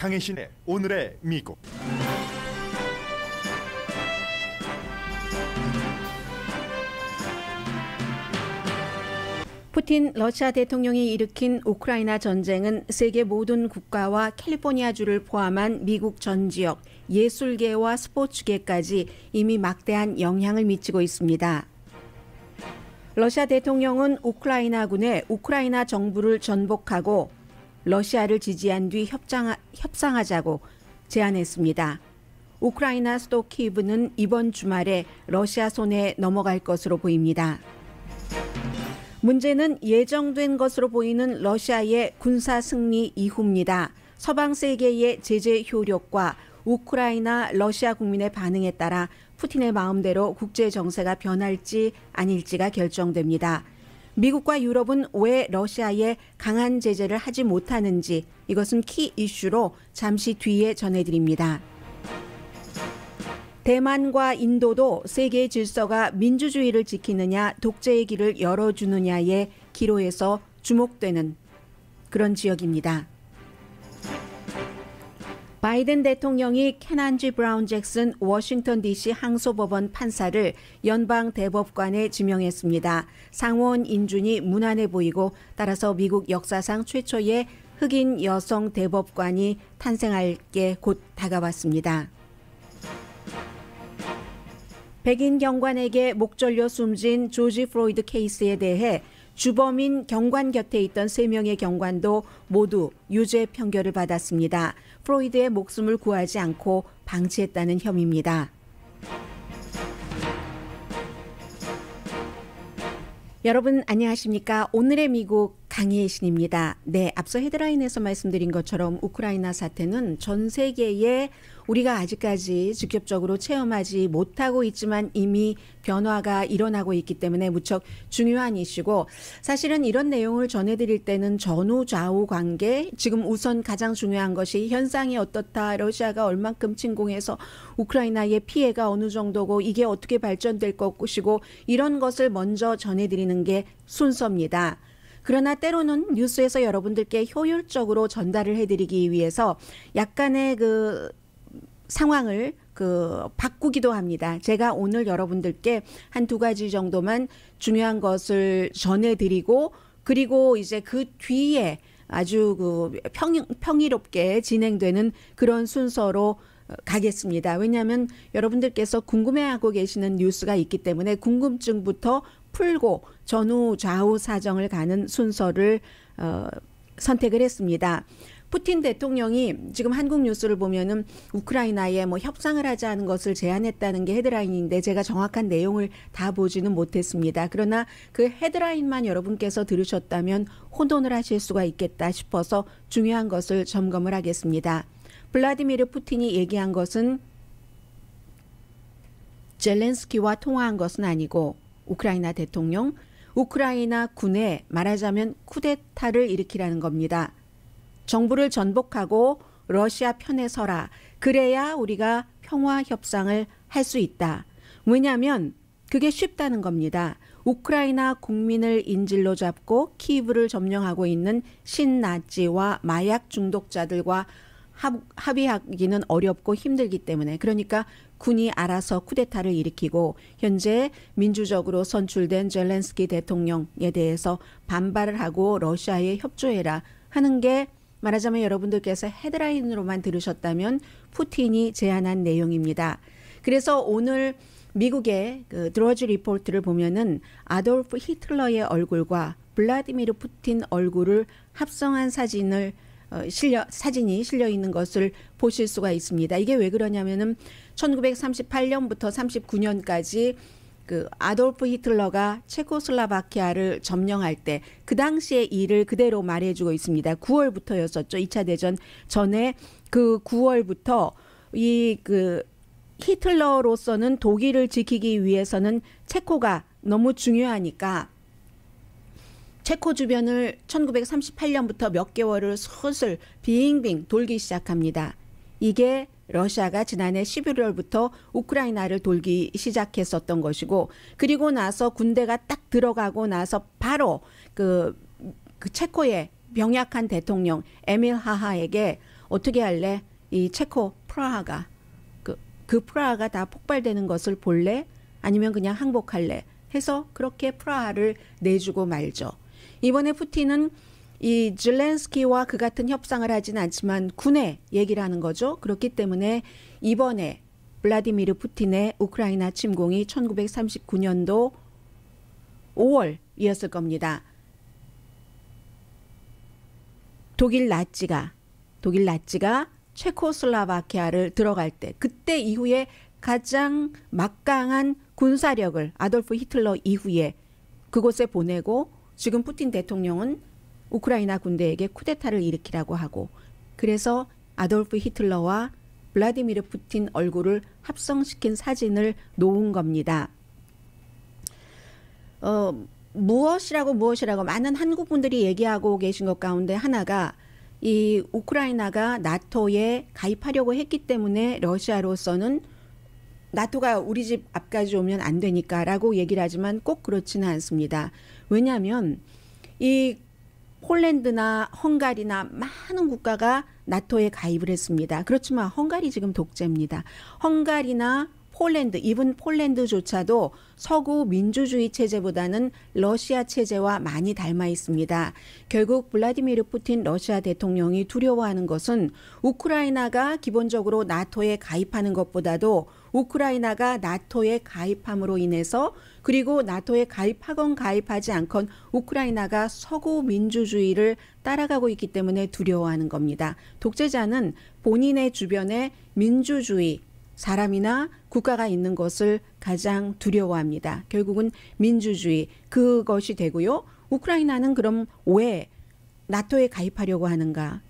강혜신의 오늘의 미국 푸틴 러시아 대통령이 일으킨 우크라이나 전쟁은 세계 모든 국가와 캘리포니아주를 포함한 미국 전 지역 예술계와 스포츠계까지 이미 막대한 영향을 미치고 있습니다. 러시아 대통령은 우크라이나군의 우크라이나 정부를 전복하고 러시아를 지지한 뒤 협상, 협상하자고 제안했습니다. 우크라이나 수도 키이브는 이번 주말에 러시아 손에 넘어갈 것으로 보입니다. 문제는 예정된 것으로 보이는 러시아의 군사 승리 이후입니다. 서방 세계의 제재 효력과 우크라이나 러시아 국민의 반응에 따라 푸틴의 마음대로 국제 정세가 변할지 아닐지가 결정됩니다. 미국과 유럽은 왜 러시아에 강한 제재를 하지 못하는지 이것은 키 이슈로 잠시 뒤에 전해드립니다. 대만과 인도도 세계 질서가 민주주의를 지키느냐 독재의 길을 열어주느냐의 기로에서 주목되는 그런 지역입니다. 바이든 대통령이 캐난지 브라운 잭슨 워싱턴 DC 항소법원 판사를 연방 대법관에 지명했습니다. 상원 인준이 무난해 보이고 따라서 미국 역사상 최초의 흑인 여성 대법관이 탄생할 게 곧 다가왔습니다. 백인 경관에게 목절려 숨진 조지 프로이드 케이스에 대해 주범인 경관 곁에 있던 3명의 경관도 모두 유죄 판결을 받았습니다. 프로이드의 목숨을 구하지 않고 방치했다는 혐의입니다. 여러분 안녕하십니까? 오늘의 미국 강의의 신입니다. 네, 앞서 헤드라인에서 말씀드린 것처럼 우크라이나 사태는 전 세계에 우리가 아직까지 직접적으로 체험하지 못하고 있지만 이미 변화가 일어나고 있기 때문에 무척 중요한 이슈고 사실은 이런 내용을 전해드릴 때는 전후 좌우 관계 지금 우선 가장 중요한 것이 현상이 어떻다 러시아가 얼만큼 침공해서 우크라이나의 피해가 어느 정도고 이게 어떻게 발전될 것이고 이런 것을 먼저 전해드리는 게 순서입니다. 그러나 때로는 뉴스에서 여러분들께 효율적으로 전달을 해드리기 위해서 약간의 그 상황을 그 바꾸기도 합니다. 제가 오늘 여러분들께 한 두 가지 정도만 중요한 것을 전해드리고 그리고 이제 그 뒤에 아주 그 평, 평이롭게 진행되는 그런 순서로 가겠습니다. 왜냐하면 여러분들께서 궁금해하고 계시는 뉴스가 있기 때문에 궁금증부터 풀고 전후 좌우 사정을 가는 순서를 어, 선택을 했습니다. 푸틴 대통령이 지금 한국 뉴스를 보면은 우크라이나에 뭐 협상을 하자는 것을 제안했다는 게 헤드라인인데 제가 정확한 내용을 다 보지는 못했습니다. 그러나 그 헤드라인만 여러분께서 들으셨다면 혼돈을 하실 수가 있겠다 싶어서 중요한 것을 점검을 하겠습니다. 블라디미르 푸틴이 얘기한 것은 젤렌스키와 통화한 것은 아니고 우크라이나 대통령, 우크라이나 군에 말하자면 쿠데타를 일으키라는 겁니다. 정부를 전복하고 러시아 편에 서라. 그래야 우리가 평화 협상을 할 수 있다. 왜냐하면 그게 쉽다는 겁니다. 우크라이나 국민을 인질로 잡고 키이브를 점령하고 있는 신나치와 마약 중독자들과 합의하기는 어렵고 힘들기 때문에 그러니까 군이 알아서 쿠데타를 일으키고 현재 민주적으로 선출된 젤렌스키 대통령에 대해서 반발을 하고 러시아에 협조해라 하는 게 말하자면 여러분들께서 헤드라인으로만 들으셨다면 푸틴이 제안한 내용입니다. 그래서 오늘 미국의 그 드러지 리포트를 보면은 아돌프 히틀러의 얼굴과 블라디미르 푸틴 얼굴을 합성한 사진을 어, 실려 사진이 실려 있는 것을 보실 수가 있습니다. 이게 왜 그러냐면은 1938년부터 39년까지 그 아돌프 히틀러가 체코슬로바키아를 점령할 때 그 당시의 일을 그대로 말해주고 있습니다. 9월부터였었죠. 2차 대전 전에 그 9월부터 이 그 히틀러로서는 독일을 지키기 위해서는 체코가 너무 중요하니까 체코 주변을 1938년부터 몇 개월을 슬슬 빙빙 돌기 시작합니다. 이게 러시아가 지난해 11월부터 우크라이나를 돌기 시작했었던 것이고 그리고 나서 군대가 딱 들어가고 나서 바로 그, 그 체코의 병약한 대통령 에밀 하하에게 어떻게 할래? 이 체코 프라하가 그, 그 프라하가 다 폭발되는 것을 볼래? 아니면 그냥 항복할래? 해서 그렇게 프라하를 내주고 말죠. 이번에 푸틴은 이 z 렌스키와그 같은 협상을 하진 않지만 군의 얘기를 하는 거죠. 그렇기 때문에 이번에 블라디미르 푸틴의 우크라이나 침공이 1939년도 5월이었을 겁니다. 독일 나치가 독일 나치가 체코슬라바키아를 들어갈 때 그때 이후에 가장 막강한 군사력을 아돌프 히틀러 이후에 그곳에 보내고 지금 푸틴 대통령은 우크라이나 군대에게 쿠데타를 일으키라고 하고 그래서 아돌프 히틀러와 블라디미르 푸틴 얼굴을 합성시킨 사진을 놓은 겁니다. 어, 무엇이라고 무엇이라고 많은 한국분들이 얘기하고 계신 것 가운데 하나가 이 우크라이나가 나토에 가입하려고 했기 때문에 러시아로서는 나토가 우리 집 앞까지 오면 안 되니까라고 얘기를 하지만 꼭 그렇지는 않습니다. 왜냐하면 이 폴란드나 헝가리나 많은 국가가 나토에 가입을 했습니다. 그렇지만 헝가리 지금 독재입니다. 헝가리나 폴란드, 이분 폴란드조차도 서구 민주주의 체제보다는 러시아 체제와 많이 닮아 있습니다. 결국 블라디미르 푸틴 러시아 대통령이 두려워하는 것은 우크라이나가 기본적으로 나토에 가입하는 것보다도 우크라이나가 나토에 가입함으로 인해서 그리고 나토에 가입하건 가입하지 않건 우크라이나가 서구 민주주의를 따라가고 있기 때문에 두려워하는 겁니다. 독재자는 본인의 주변에 민주주의, 사람이나 국가가 있는 것을 가장 두려워합니다. 결국은 민주주의, 그것이 되고요. 우크라이나는 그럼 왜 나토에 가입하려고 하는가?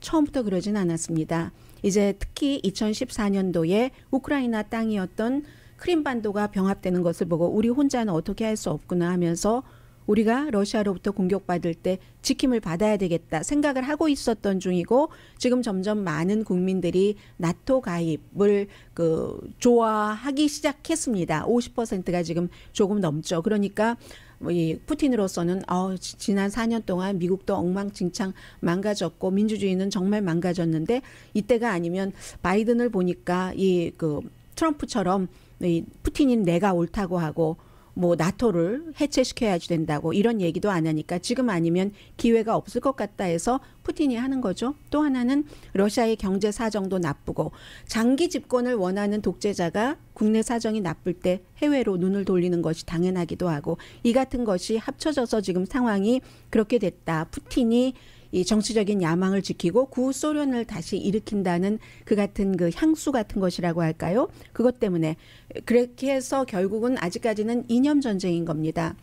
처음부터 그러진 않았습니다. 이제 특히 2014년도에 우크라이나 땅이었던 크림 반도가 병합되는 것을 보고 우리 혼자는 어떻게 할 수 없구나 하면서 우리가 러시아로부터 공격받을 때 지킴을 받아야 되겠다 생각을 하고 있었던 중이고 지금 점점 많은 국민들이 나토 가입을 그 좋아하기 시작했습니다. 50%가 지금 조금 넘죠. 그러니까 뭐 이 푸틴으로서는 어, 지난 4년 동안 미국도 엉망진창 망가졌고 민주주의는 정말 망가졌는데 이때가 아니면 바이든을 보니까 이 그 트럼프처럼 이 푸틴인 내가 옳다고 하고 뭐 나토를 해체시켜야 지 된다고 이런 얘기도 안 하니까 지금 아니면 기회가 없을 것 같다 해서 푸틴이 하는 거죠. 또 하나는 러시아의 경제 사정도 나쁘고 장기 집권을 원하는 독재자가 국내 사정이 나쁠 때 해외로 눈을 돌리는 것이 당연하기도 하고 이 같은 것이 합쳐져서 지금 상황이 그렇게 됐다. 푸틴이 이 정치적인 야망을 지키고 구소련을 다시 일으킨다는 그 같은 그 향수 같은 것이라고 할까요? 그것 때문에 그렇게 해서 결국은 아직까지는 이념 전쟁인 겁니다.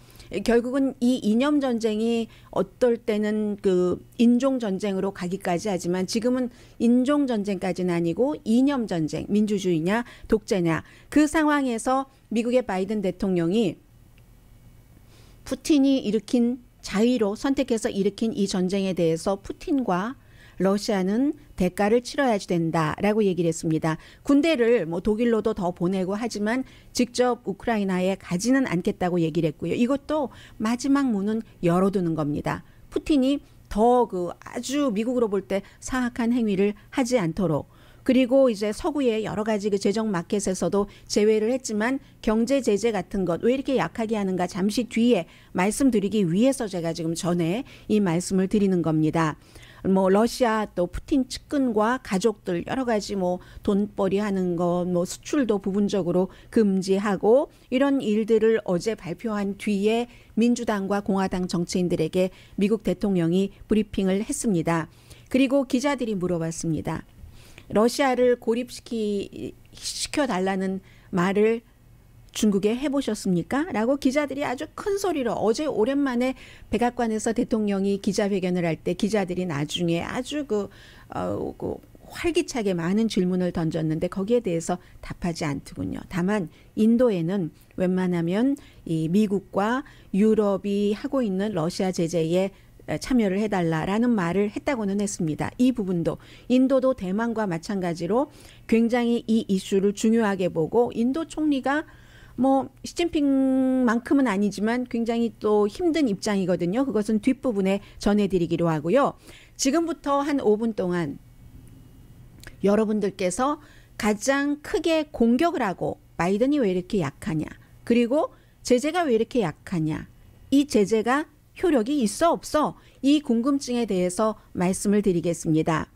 결국은 이 이념 전쟁이 어떨 때는 그 인종 전쟁으로 가기까지 하지만 지금은 인종 전쟁까지는 아니고 이념 전쟁, 민주주의냐 독재냐 그 상황에서 미국의 바이든 대통령이 푸틴이 일으킨 자의로 선택해서 일으킨 이 전쟁에 대해서 푸틴과 러시아는 대가를 치러야지 된다라고 얘기를 했습니다. 군대를 뭐 독일로도 더 보내고 하지만 직접 우크라이나에 가지는 않겠다고 얘기를 했고요. 이것도 마지막 문은 열어두는 겁니다. 푸틴이 더 그 아주 미국으로 볼 때 사악한 행위를 하지 않도록 그리고 이제 서구의 여러 가지 그 재정 마켓에서도 제외를 했지만 경제 제재 같은 것 왜 이렇게 약하게 하는가 잠시 뒤에 말씀드리기 위해서 제가 지금 전에 이 말씀을 드리는 겁니다. 뭐 러시아 또 푸틴 측근과 가족들 여러 가지 뭐 돈벌이 하는 것 뭐 수출도 부분적으로 금지하고 이런 일들을 어제 발표한 뒤에 민주당과 공화당 정치인들에게 미국 대통령이 브리핑을 했습니다. 그리고 기자들이 물어봤습니다. 러시아를 고립시키 시켜 달라는 말을 중국에 해보셨습니까? 라고 기자들이 아주 큰 소리로 어제 오랜만에 백악관에서 대통령이 기자회견을 할 때 기자들이 나중에 아주 그, 어, 그 활기차게 많은 질문을 던졌는데 거기에 대해서 답하지 않더군요. 다만 인도에는 웬만하면 이 미국과 유럽이 하고 있는 러시아 제재에 참여를 해달라라는 말을 했다고는 했습니다. 이 부분도 인도도 대만과 마찬가지로 굉장히 이 이슈를 중요하게 보고 인도 총리가 뭐 시진핑만큼은 아니지만 굉장히 또 힘든 입장이거든요. 그것은 뒷부분에 전해드리기로 하고요. 지금부터 한 5분 동안 여러분들께서 가장 크게 공격을 하고 바이든이 왜 이렇게 약하냐 그리고 제재가 왜 이렇게 약하냐 이 제재가 효력이 있어 없어 이 궁금증에 대해서 말씀을 드리겠습니다.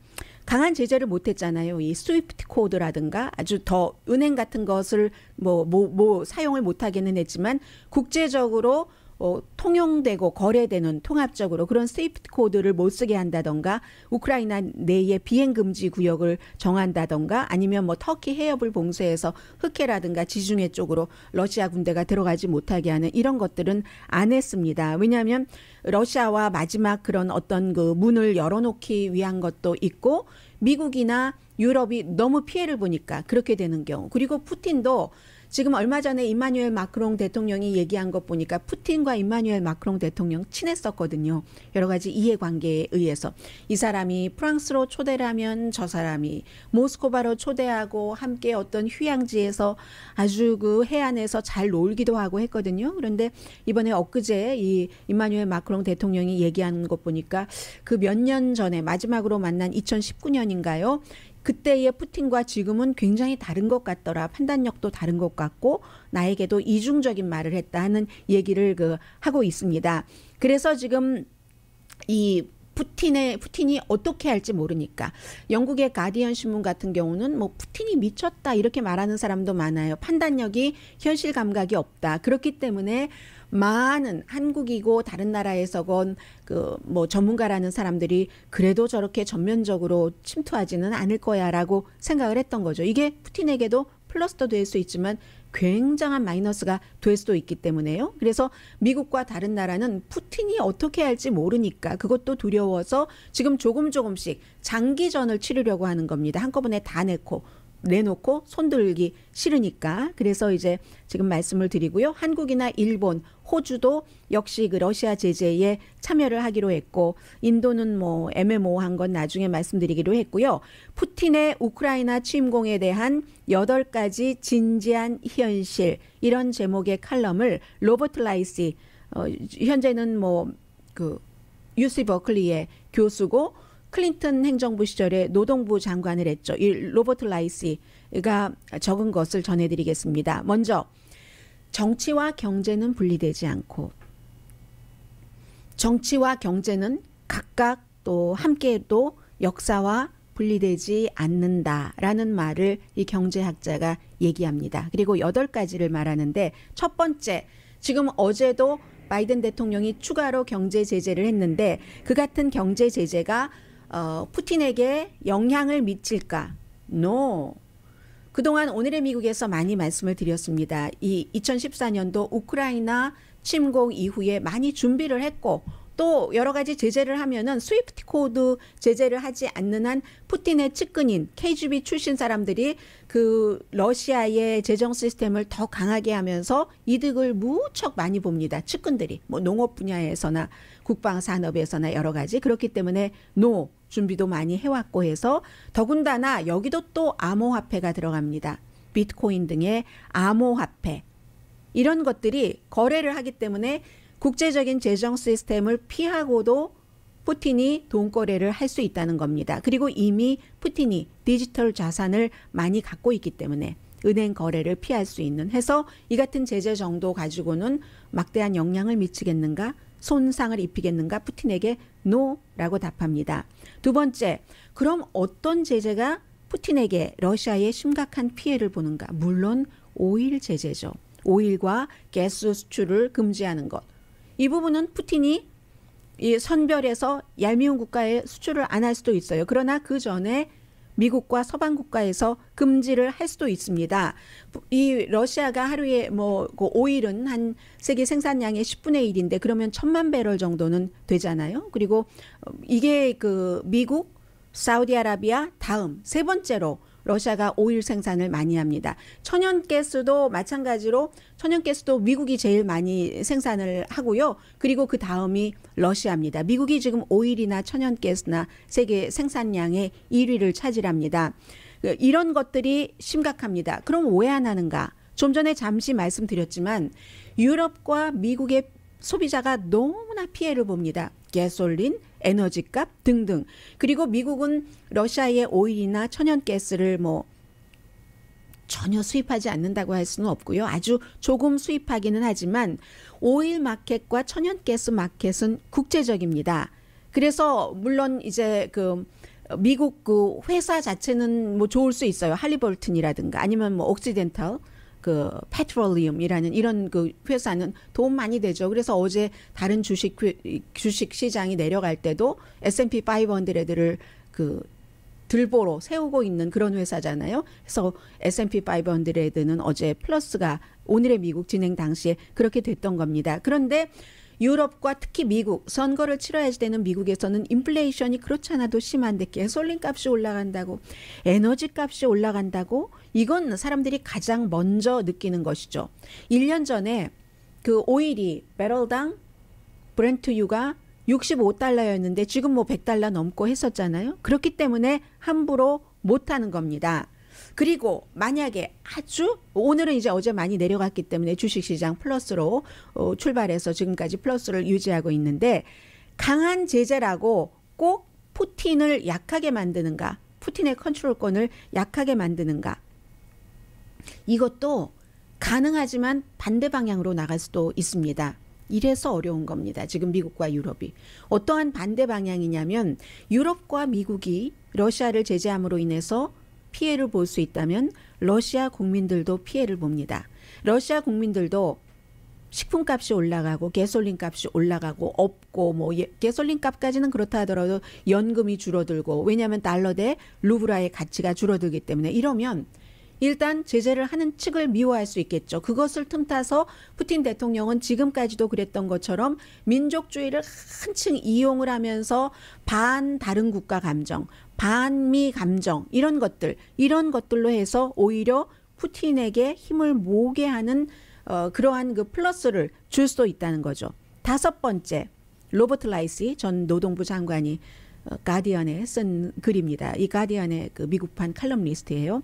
강한 제재를 못했잖아요. 이 스위프트 코드라든가 아주 더 은행 같은 것을 뭐뭐 뭐, 뭐, 사용을 못하기는 했지만 국제적으로 어, 통용되고 거래되는 통합적으로 그런 세이프트 코드를 못 쓰게 한다던가 우크라이나 내에 비행 금지 구역을 정한다던가 아니면 뭐 터키 해협을 봉쇄해서 흑해라든가 지중해 쪽으로 러시아 군대가 들어가지 못하게 하는 이런 것들은 안 했습니다. 왜냐하면 러시아와 마지막 그런 어떤 그 문을 열어놓기 위한 것도 있고 미국이나 유럽이 너무 피해를 보니까 그렇게 되는 경우. 그리고 푸틴도 지금 얼마 전에 이마뉴엘 마크롱 대통령이 얘기한 것 보니까 푸틴과 이마뉴엘 마크롱 대통령 친했었거든요. 여러 가지 이해관계에 의해서 이 사람이 프랑스로 초대를 하면 저 사람이 모스코바로 초대하고 함께 어떤 휴양지에서 아주 그 해안에서 잘 놀기도 하고 했거든요. 그런데 이번에 엊그제 이이마뉴엘 마크롱 대통령이 얘기한 것 보니까 그 몇 년 전에 마지막으로 만난 2019년인가요? 그때의 푸틴과 지금은 굉장히 다른 것 같더라. 판단력도 다른 것 같고 나에게도 이중적인 말을 했다 하는 얘기를 그 하고 있습니다. 그래서 지금 이 푸틴의 푸틴이 어떻게 할지 모르니까 영국의 가디언 신문 같은 경우는 뭐 푸틴이 미쳤다 이렇게 말하는 사람도 많아요. 판단력이 현실 감각이 없다. 그렇기 때문에 많은 한국이고 다른 나라에서건 그 뭐 전문가라는 사람들이 그래도 저렇게 전면적으로 침투하지는 않을 거야라고 생각을 했던 거죠. 이게 푸틴에게도 플러스도 될 수 있지만 굉장한 마이너스가 될 수도 있기 때문에요. 그래서 미국과 다른 나라는 푸틴이 어떻게 할지 모르니까 그것도 두려워서 지금 조금 조금씩 장기전을 치르려고 하는 겁니다. 한꺼번에 다 내고 내놓고 손들기 싫으니까 그래서 이제 지금 말씀을 드리고요. 한국이나 일본 호주도 역시 그 러시아 제재에 참여를 하기로 했고 인도는 뭐 애매모호한 건 나중에 말씀드리기로 했고요. 푸틴의 우크라이나 침공에 대한 여덟 가지 진지한 현실 이런 제목의 칼럼을 로버트 라이시 어, 현재는 뭐 그 유시 버클리의 교수고 클린턴 행정부 시절에 노동부 장관을 했죠. 이 로버트 라이시가 적은 것을 전해드리겠습니다. 먼저 정치와 경제는 분리되지 않고 정치와 경제는 각각 또 함께도 역사와 분리되지 않는다라는 말을 이 경제학자가 얘기합니다. 그리고 여덟 가지를 말하는데 첫 번째, 지금 어제도 바이든 대통령이 추가로 경제 제재를 했는데 그 같은 경제 제재가 어, 푸틴에게 영향을 미칠까? No. 그동안 오늘의 미국에서 많이 말씀을 드렸습니다. 이 2014년도 우크라이나 침공 이후에 많이 준비를 했고 또 여러 가지 제재를 하면은 스위프트 코드 제재를 하지 않는 한 푸틴의 측근인 KGB 출신 사람들이 그 러시아의 재정 시스템을 더 강하게 하면서 이득을 무척 많이 봅니다. 측근들이 뭐 농업 분야에서나 국방 산업에서나 여러 가지 그렇기 때문에 노 준비도 많이 해왔고 해서 더군다나 여기도 또 암호화폐가 들어갑니다. 비트코인 등의 암호화폐 이런 것들이 거래를 하기 때문에 국제적인 재정 시스템을 피하고도 푸틴이 돈 거래를 할 수 있다는 겁니다. 그리고 이미 푸틴이 디지털 자산을 많이 갖고 있기 때문에 은행 거래를 피할 수 있는 해서 이 같은 제재 정도 가지고는 막대한 영향을 미치겠는가? 손상을 입히겠는가 푸틴에게 노라고 답합니다. 두 번째, 그럼 어떤 제재가 푸틴에게 러시아의 심각한 피해를 보는가? 물론 오일 제재죠. 오일과 가스 수출을 금지하는 것. 이 부분은 푸틴이 이 선별해서 얄미운 국가에 수출을 안 할 수도 있어요. 그러나 그 전에 미국과 서방 국가에서 금지를 할 수도 있습니다. 이 러시아가 하루에 뭐 그 오일은 한 세계 생산량의 10분의 1인데 그러면 천만 배럴 정도는 되잖아요. 그리고 어, 이게 그 미국, 사우디아라비아 다음 세 번째로 러시아가 오일 생산을 많이 합니다. 천연가스도 마찬가지로 천연가스도 미국이 제일 많이 생산을 하고요. 그리고 그 다음이 러시아입니다. 미국이 지금 오일이나 천연가스나 세계 생산량의 1위를 차지합니다. 그 이런 것들이 심각합니다. 그럼 왜 안 하는가? 좀 전에 잠시 말씀드렸지만 유럽과 미국의 소비자가 너무나 피해를 봅니다. 게솔린, 에너지 값 등등. 그리고 미국은 러시아의 오일이나 천연가스를 뭐 전혀 수입하지 않는다고 할 수는 없고요. 아주 조금 수입하기는 하지만 오일 마켓과 천연가스 마켓은 국제적입니다. 그래서 물론 이제 그 미국 그 회사 자체는 뭐 좋을 수 있어요. 할리볼튼이라든가 아니면 뭐 옥시덴탈 그 페트롤리움이라는 이런 그 회사는 도움 많이 되죠. 그래서 어제 다른 주식 주식 시장이 내려갈 때도 S&P 500들을 그 들보로 세우고 있는 그런 회사잖아요. 그래서 S&P 500는 어제 플러스가 오늘의 미국 진행 당시에 그렇게 됐던 겁니다. 그런데 유럽과 특히 미국 선거를 치러야 되는 미국에서는 인플레이션이 그렇지 않아도 심한데 개솔린 값이 올라간다고 에너지 값이 올라간다고 이건 사람들이 가장 먼저 느끼는 것이죠. 1년 전에 그 오일이 배럴당 브렌트유가 65달러였는데 지금 뭐 100달러 넘고 했었잖아요. 그렇기 때문에 함부로 못하는 겁니다. 그리고 만약에 아주 오늘은 이제 어제 많이 내려갔기 때문에 주식시장 플러스로 어, 출발해서 지금까지 플러스를 유지하고 있는데 강한 제재라고 꼭 푸틴을 약하게 만드는가 푸틴의 컨트롤권을 약하게 만드는가 이것도 가능하지만 반대 방향으로 나갈 수도 있습니다. 이래서 어려운 겁니다. 지금 미국과 유럽이. 어떠한 반대 방향이냐면 유럽과 미국이 러시아를 제재함으로 인해서 피해를 볼 수 있다면 러시아 국민들도 피해를 봅니다. 러시아 국민들도 식품값이 올라가고 가솔린값이 올라가고 없고 뭐 가솔린값까지는 예, 그렇다 하더라도 연금이 줄어들고 왜냐하면 달러 대 루브라의 가치가 줄어들기 때문에 이러면 일단 제재를 하는 측을 미워할 수 있겠죠. 그것을 틈타서 푸틴 대통령은 지금까지도 그랬던 것처럼 민족주의를 한층 이용을 하면서 반 다른 국가 감정, 반미 감정 이런 것들 이런 것들로 해서 오히려 푸틴에게 힘을 모게 하는 어, 그러한 그 플러스를 줄 수도 있다는 거죠. 다섯 번째 로버트 라이시 전 노동부 장관이 어, 가디언에 쓴 글입니다. 이 가디언의 그 미국판 칼럼리스트예요.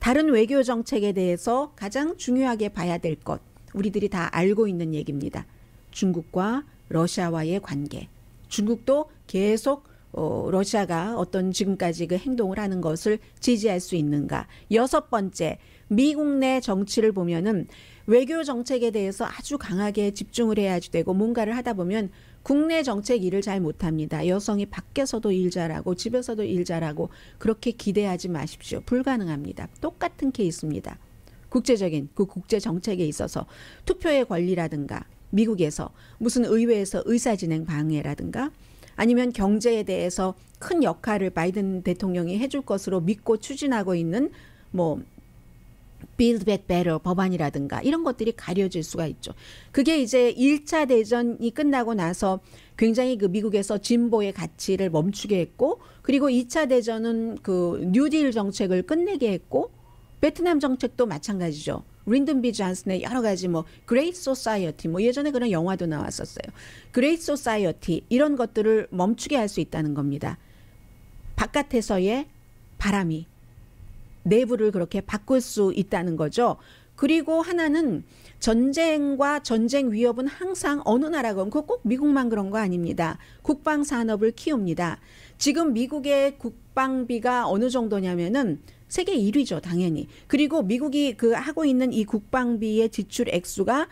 다른 외교 정책에 대해서 가장 중요하게 봐야 될 것, 우리들이 다 알고 있는 얘기입니다. 중국과 러시아와의 관계. 중국도 계속 어, 러시아가 어떤 지금까지 그 행동을 하는 것을 지지할 수 있는가. 여섯 번째, 미국 내 정치를 보면은 외교 정책에 대해서 아주 강하게 집중을 해야지 되고 뭔가를 하다 보면 국내 정책 일을 잘 못합니다. 여성이 밖에서도 일 잘하고 집에서도 일 잘하고 그렇게 기대하지 마십시오. 불가능합니다. 똑같은 케이스입니다. 국제적인 그 국제 정책에 있어서 투표의 권리라든가 미국에서 무슨 의회에서 의사진행 방해라든가 아니면 경제에 대해서 큰 역할을 바이든 대통령이 해줄 것으로 믿고 추진하고 있는 뭐 Build Back Better 법안이라든가 이런 것들이 가려질 수가 있죠. 그게 이제 1차 대전이 끝나고 나서 굉장히 그 미국에서 진보의 가치를 멈추게 했고 그리고 2차 대전은 그 뉴딜 정책을 끝내게 했고 베트남 정책도 마찬가지죠. 린든 비 잔슨의 여러 가지 뭐 그레이트 소사이어티 뭐 예전에 그런 영화도 나왔었어요. 그레이트 소사이어티 이런 것들을 멈추게 할 수 있다는 겁니다. 바깥에서의 바람이 내부를 그렇게 바꿀 수 있다는 거죠. 그리고 하나는 전쟁과 전쟁 위협은 항상 어느 나라건 그건 꼭 미국만 그런 거 아닙니다. 국방 산업을 키웁니다. 지금 미국의 국방비가 어느 정도냐면은 세계 1위죠, 당연히. 그리고 미국이 그 하고 있는 이 국방비의 지출 액수가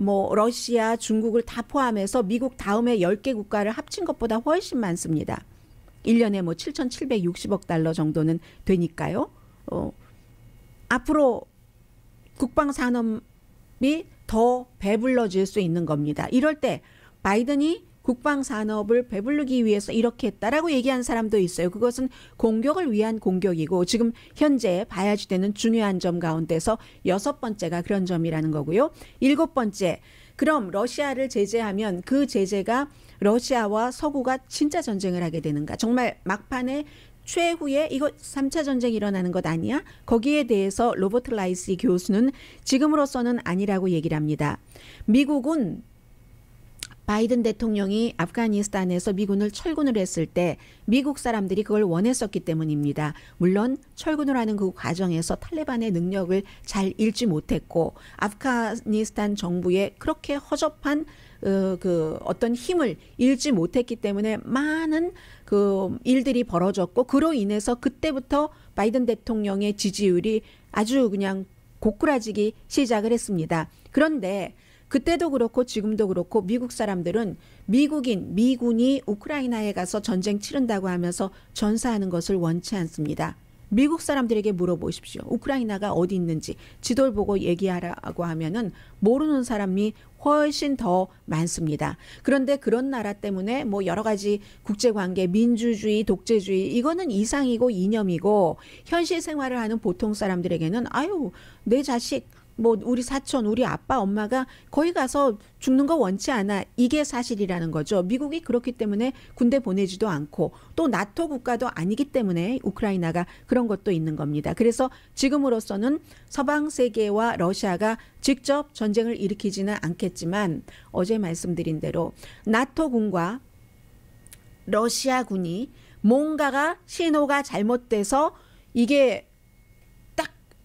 뭐 러시아, 중국을 다 포함해서 미국 다음에 10개 국가를 합친 것보다 훨씬 많습니다. 1년에 뭐 7,760억 달러 정도는 되니까요. 어, 앞으로 국방 산업이 더 배불러질 수 있는 겁니다. 이럴 때 바이든이 국방 산업을 배부르기 위해서 이렇게 했다라고 얘기한 사람도 있어요. 그것은 공격을 위한 공격이고 지금 현재 봐야지 되는 중요한 점 가운데서 여섯 번째가 그런 점이라는 거고요. 일곱 번째. 그럼 러시아를 제재하면 그 제재가 러시아와 서구가 진짜 전쟁을 하게 되는가? 정말 막판에 최후에 이거 3차 전쟁이 일어나는 것 아니야? 거기에 대해서 로버트 라이스 교수는 지금으로서는 아니라고 얘기를 합니다. 미국은 바이든 대통령이 아프가니스탄에서 미군을 철군을 했을 때 미국 사람들이 그걸 원했었기 때문입니다. 물론 철군을 하는 그 과정에서 탈레반의 능력을 잘읽지 못했고 아프가니스탄 정부에 그렇게 허접한 어, 그 어떤 힘을 잃지 못했기 때문에 많은 그 일들이 벌어졌고 그로 인해서 그때부터 바이든 대통령의 지지율이 아주 그냥 고꾸라지기 시작을 했습니다. 그런데 그때도 그렇고 지금도 그렇고 미국 사람들은 미국인, 미군이 우크라이나에 가서 전쟁 치른다고 하면서 전사하는 것을 원치 않습니다. 미국 사람들에게 물어보십시오. 우크라이나가 어디 있는지 지도를 보고 얘기하라고 하면은 모르는 사람이 훨씬 더 많습니다. 그런데 그런 나라 때문에 뭐 여러 가지 국제 관계, 민주주의, 독재주의 이거는 이상이고 이념이고 현실 생활을 하는 보통 사람들에게는 아유, 내 자식 뭐 우리 사촌, 우리 아빠, 엄마가 거기 가서 죽는 거 원치 않아. 이게 사실이라는 거죠. 미국이 그렇기 때문에 군대 보내지도 않고 또 나토 국가도 아니기 때문에 우크라이나가 그런 것도 있는 겁니다. 그래서 지금으로서는 서방 세계와 러시아가 직접 전쟁을 일으키지는 않겠지만 어제 말씀드린 대로 나토군과 러시아군이 뭔가가 신호가 잘못돼서 이게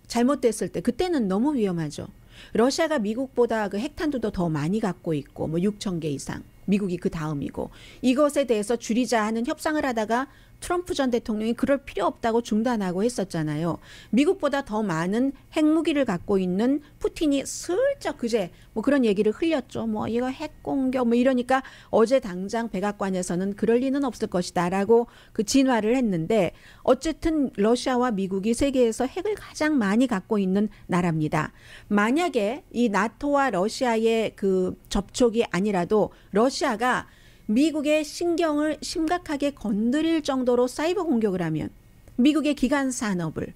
잘못됐을 때 그때는 너무 위험하죠. 러시아가 미국보다 그 핵탄두도 더 많이 갖고 있고 뭐 6천 개 이상. 미국이 그 다음이고 이것에 대해서 줄이자 하는 협상을 하다가 트럼프 전 대통령이 그럴 필요 없다고 중단하고 했었잖아요. 미국보다 더 많은 핵무기를 갖고 있는 푸틴이 슬쩍 그제 뭐 그런 얘기를 흘렸죠. 뭐 이거 핵 공격 뭐 이러니까 어제 당장 백악관에서는 그럴 리는 없을 것이다라고 그 진화를 했는데 어쨌든 러시아와 미국이 세계에서 핵을 가장 많이 갖고 있는 나라입니다. 만약에 이 나토와 러시아의 그 접촉이 아니라도 러시아가 미국의 신경을 심각하게 건드릴 정도로 사이버 공격을 하면 미국의 기간 산업을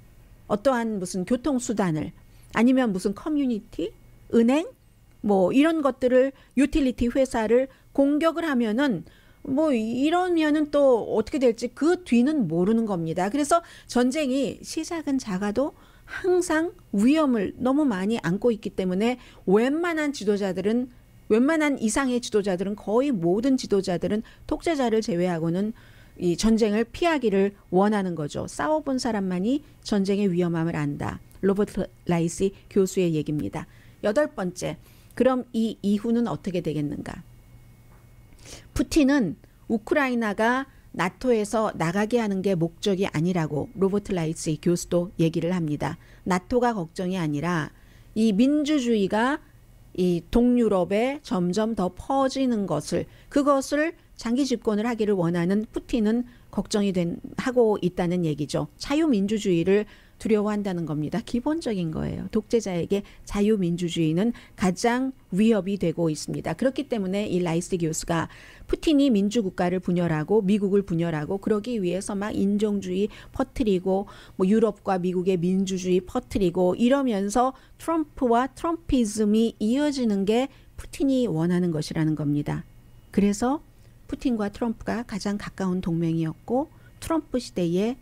어떠한 무슨 교통수단을 아니면 무슨 커뮤니티, 은행, 뭐 이런 것들을 유틸리티 회사를 공격을 하면은 뭐 이러면은 또 어떻게 될지 그 뒤는 모르는 겁니다. 그래서 전쟁이 시작은 작아도 항상 위험을 너무 많이 안고 있기 때문에 웬만한 지도자들은 웬만한 이상의 지도자들은 거의 모든 지도자들은 독재자를 제외하고는 이 전쟁을 피하기를 원하는 거죠. 싸워본 사람만이 전쟁의 위험함을 안다. 로버트 라이스 교수의 얘기입니다. 여덟 번째, 그럼 이 이후는 어떻게 되겠는가? 푸틴은 우크라이나가 나토에서 나가게 하는 게 목적이 아니라고 로버트 라이스 교수도 얘기를 합니다. 나토가 걱정이 아니라 이 민주주의가 이 동유럽에 점점 더 퍼지는 것을 그것을 장기 집권을 하기를 원하는 푸틴은 걱정이 된 하고 있다는 얘기죠. 자유민주주의를 두려워한다는 겁니다. 기본적인 거예요. 독재자에게 자유민주주의는 가장 위협이 되고 있습니다. 그렇기 때문에 이 라이스 교수가 푸틴이 민주국가를 분열하고 미국을 분열하고 그러기 위해서 막 인종주의 퍼트리고 뭐 유럽과 미국의 민주주의 퍼트리고 이러면서 트럼프와 트럼피즘이 이어지는 게 푸틴이 원하는 것이라는 겁니다. 그래서 푸틴과 트럼프가 가장 가까운 동맹이었고 트럼프 시대에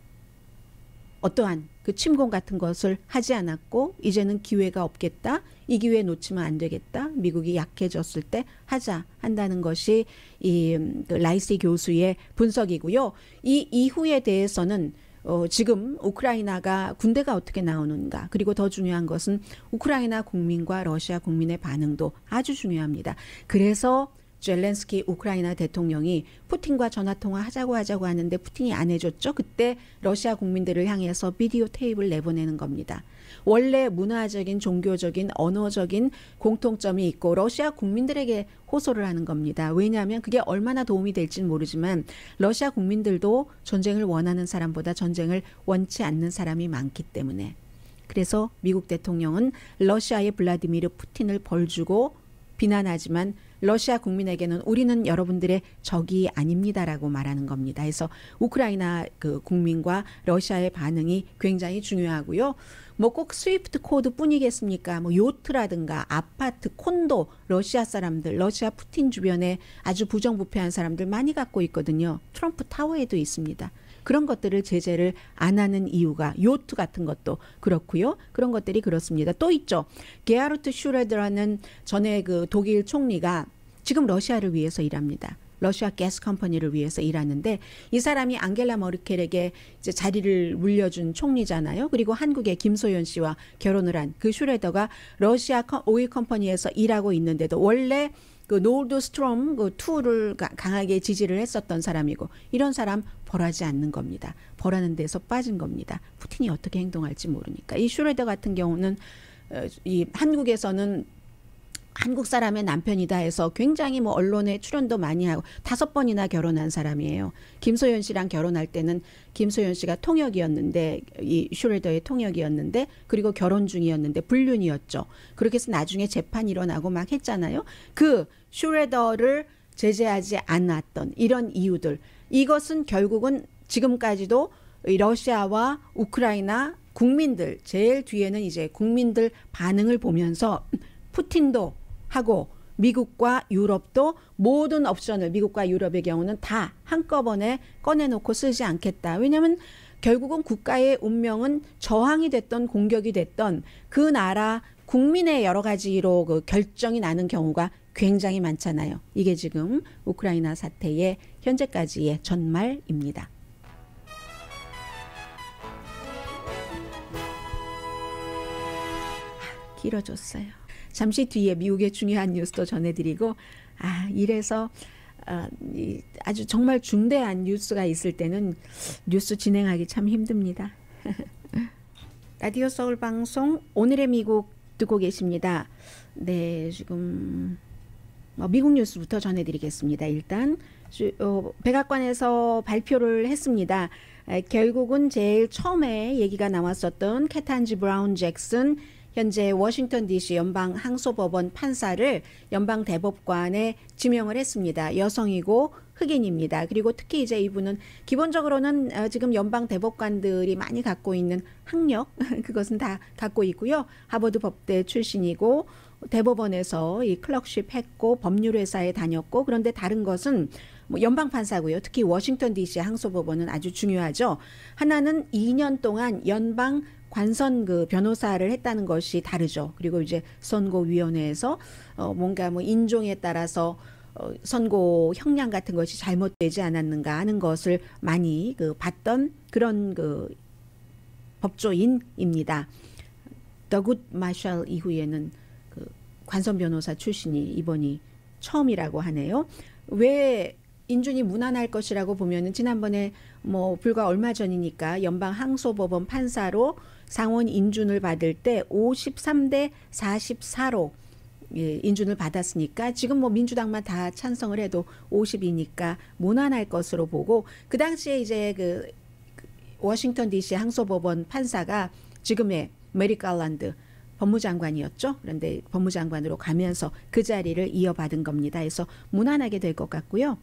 어떠한 그 침공 같은 것을 하지 않았고 이제는 기회가 없겠다. 이 기회 놓치면 안 되겠다. 미국이 약해졌을 때 하자 한다는 것이 이그 음, 라이스 교수의 분석이고요. 이 이후에 대해서는 어, 지금 우크라이나가 군대가 어떻게 나오는가 그리고 더 중요한 것은 우크라이나 국민과 러시아 국민의 반응도 아주 중요합니다. 그래서 젤렌스키 우크라이나 대통령이 푸틴과 전화 통화하자고 하자고 하는데 푸틴이 안 해줬죠. 그때 러시아 국민들을 향해서 비디오 테이프를 내보내는 겁니다. 원래 문화적인, 종교적인, 언어적인 공통점이 있고 러시아 국민들에게 호소를 하는 겁니다. 왜냐하면 그게 얼마나 도움이 될지는 모르지만 러시아 국민들도 전쟁을 원하는 사람보다 전쟁을 원치 않는 사람이 많기 때문에 그래서 미국 대통령은 러시아의 블라디미르 푸틴을 벌주고 비난하지만 러시아 국민에게는 우리는 여러분들의 적이 아닙니다라고 말하는 겁니다. 그래서 우크라이나 그 국민과 러시아의 반응이 굉장히 중요하고요. 뭐 꼭 스위프트 코드뿐이겠습니까? 뭐 요트라든가 아파트, 콘도 러시아 사람들, 러시아 푸틴 주변에 아주 부정부패한 사람들 많이 갖고 있거든요. 트럼프 타워에도 있습니다. 그런 것들을 제재를 안 하는 이유가 요트 같은 것도 그렇고요. 그런 것들이 그렇습니다. 또 있죠. 게하르트 슈레드라는 전에 그 독일 총리가 지금 러시아를 위해서 일합니다. 러시아 가스 컴퍼니를 위해서 일하는데 이 사람이 앙겔라 머르켈에게 이제 자리를 물려준 총리잖아요. 그리고 한국의 김소연 씨와 결혼을 한 그 슈레더가 러시아 오일 컴퍼니에서 일하고 있는데도 원래 그 노드 스트롬 그 2를 강하게 지지를 했었던 사람이고 이런 사람 벌하지 않는 겁니다. 벌하는 데서 빠진 겁니다. 푸틴이 어떻게 행동할지 모르니까 이 슈레더 같은 경우는 어, 이 한국에서는 한국 사람의 남편이다 해서 굉장히 뭐 언론에 출연도 많이 하고 다섯 번이나 결혼한 사람이에요. 김소연 씨랑 결혼할 때는 김소연 씨가 통역이었는데 이 슈레더의 통역이었는데 그리고 결혼 중이었는데 불륜이었죠. 그렇게 해서 나중에 재판이 일어나고 막 했잖아요. 그 슈레더를 제재하지 않았던 이런 이유들 이것은 결국은 지금까지도 러시아와 우크라이나 국민들 제일 뒤에는 이제 국민들 반응을 보면서 푸틴도 하고 미국과 유럽도 모든 옵션을 미국과 유럽의 경우는 다 한꺼번에 꺼내놓고 쓰지 않겠다. 왜냐하면 결국은 국가의 운명은 저항이 됐던 공격이 됐던 그 나라 국민의 여러 가지로 그 결정이 나는 경우가 굉장히 많잖아요. 이게 지금 우크라이나 사태의 현재까지의 전말입니다. 길어졌어요. 잠시 뒤에 미국의 중요한 뉴스도 전해드리고 아 이래서 아, 아주 정말 중대한 뉴스가 있을 때는 뉴스 진행하기 참 힘듭니다. 라디오 서울 방송 오늘의 미국 듣고 계십니다. 네, 지금 뭐 미국 뉴스부터 전해드리겠습니다. 일단 어, 백악관에서 발표를 했습니다. 결국은 제일 처음에 얘기가 나왔었던 캐탄지 브라운 잭슨 현재 워싱턴 DC 연방 항소법원 판사를 연방 대법관에 지명을 했습니다. 여성이고 흑인입니다. 그리고 특히 이제 이분은 기본적으로는 어, 지금 연방 대법관들이 많이 갖고 있는 학력 그것은 다 갖고 있고요. 하버드 법대 출신이고 대법원에서 이 클럭십 했고 법률회사에 다녔고 그런데 다른 것은 뭐 연방 판사고요. 특히 워싱턴 DC 항소법원은 아주 중요하죠. 하나는 2년 동안 연방 관선 그 변호사를 했다는 것이 다르죠. 그리고 이제 선고위원회에서 어 뭔가 뭐 인종에 따라서 어 선고 형량 같은 것이 잘못되지 않았는가 하는 것을 많이 그 봤던 그런 그 법조인입니다. 더굿 마샬 이후에는 그 관선 변호사 출신이 이번이 처음이라고 하네요. 왜 인준이 무난할 것이라고 보면은 지난번에 뭐 불과 얼마 전이니까 연방 항소법원 판사로 상원 인준을 받을 때 53대 44로 예, 인준을 받았으니까 지금 뭐 민주당만 다 찬성을 해도 50이니까 무난할 것으로 보고 그 당시에 이제 그, 그 워싱턴 DC 항소법원 판사가 지금의 메리 갈란드 법무장관이었죠. 그런데 법무장관으로 가면서 그 자리를 이어받은 겁니다. 그래서 무난하게 될 것 같고요.